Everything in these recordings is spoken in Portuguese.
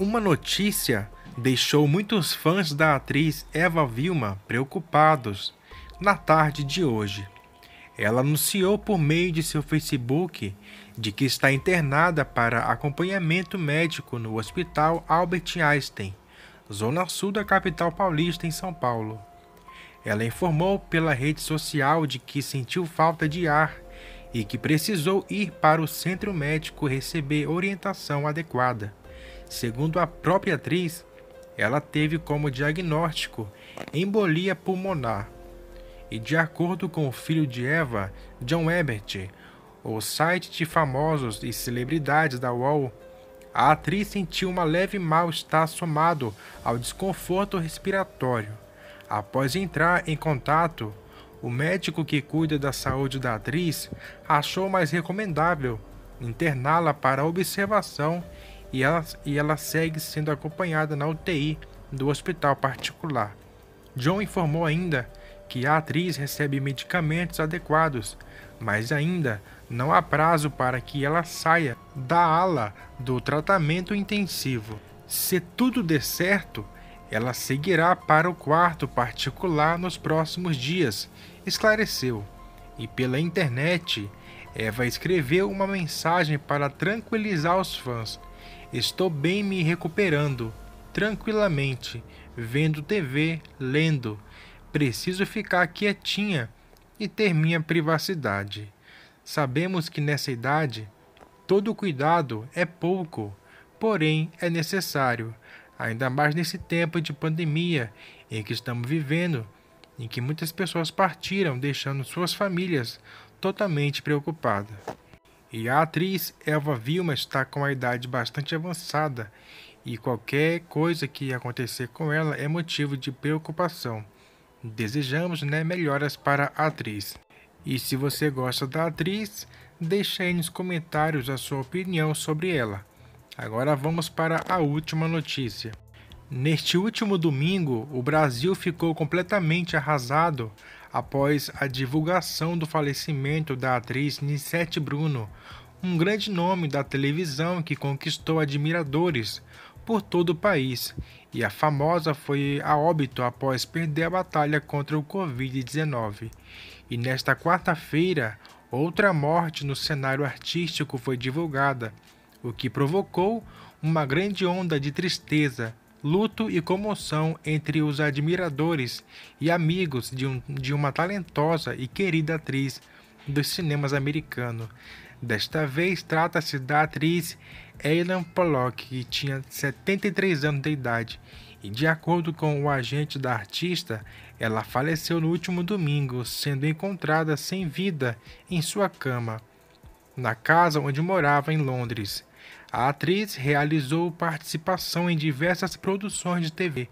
Uma notícia deixou muitos fãs da atriz Eva Vilma preocupados na tarde de hoje. Ela anunciou por meio de seu Facebook de que está internada para acompanhamento médico no Hospital Albert Einstein, zona sul da capital paulista, em São Paulo. Ela informou pela rede social de que sentiu falta de ar e que precisou ir para o centro médico receber orientação adequada. Segundo a própria atriz, ela teve como diagnóstico embolia pulmonar. E de acordo com o filho de Eva, John Ebert, o site de famosos e celebridades da UOL, a atriz sentiu uma leve mal-estar somado ao desconforto respiratório. Após entrar em contato, o médico que cuida da saúde da atriz achou mais recomendável interná-la para observação e ela, e ela segue sendo acompanhada na UTI do hospital particular. John informou ainda que a atriz recebe medicamentos adequados, mas ainda não há prazo para que ela saia da ala do tratamento intensivo. Se tudo der certo, ela seguirá para o quarto particular nos próximos dias, esclareceu. E pela internet, Eva escreveu uma mensagem para tranquilizar os fãs, Estou bem me recuperando, tranquilamente, vendo TV, lendo. Preciso ficar quietinha e ter minha privacidade. Sabemos que nessa idade todo cuidado é pouco, porém é necessário, ainda mais nesse tempo de pandemia em que estamos vivendo, em que muitas pessoas partiram deixando suas famílias totalmente preocupadas. E a atriz Eva Vilma está com a idade bastante avançada e qualquer coisa que acontecer com ela é motivo de preocupação. Desejamos né, melhoras para a atriz. E se você gosta da atriz, deixe aí nos comentários a sua opinião sobre ela. Agora vamos para a última notícia. Neste último domingo, o Brasil ficou completamente arrasado após a divulgação do falecimento da atriz Nissete Bruno, um grande nome da televisão que conquistou admiradores por todo o país, e a famosa foi a óbito após perder a batalha contra o Covid-19. E nesta quarta-feira, outra morte no cenário artístico foi divulgada, o que provocou uma grande onda de tristeza luto e comoção entre os admiradores e amigos de, um, de uma talentosa e querida atriz dos cinemas americanos. Desta vez trata-se da atriz Eileen Pollock, que tinha 73 anos de idade, e de acordo com o agente da artista, ela faleceu no último domingo, sendo encontrada sem vida em sua cama, na casa onde morava em Londres. A atriz realizou participação em diversas produções de TV.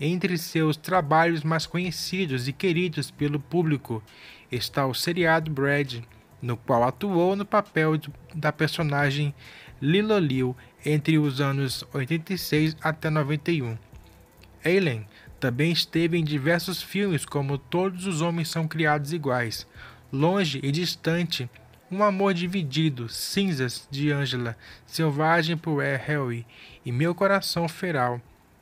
Entre seus trabalhos mais conhecidos e queridos pelo público está o seriado Brad, no qual atuou no papel da personagem Lilo Liu entre os anos 86 até 91. Alien também esteve em diversos filmes como Todos os Homens São Criados Iguais, Longe e Distante um amor dividido, cinzas de Angela, selvagem por E. Harry, e meu coração feral.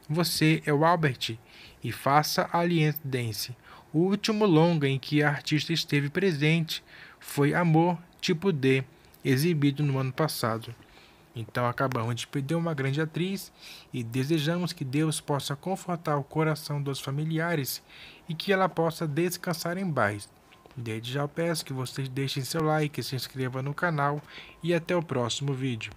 Você é o Albert, e faça Alliance Dance. O último longa em que a artista esteve presente foi Amor Tipo D, exibido no ano passado. Então acabamos de perder uma grande atriz e desejamos que Deus possa confortar o coração dos familiares e que ela possa descansar em paz. Desde já peço que vocês deixem seu like, se inscreva no canal e até o próximo vídeo.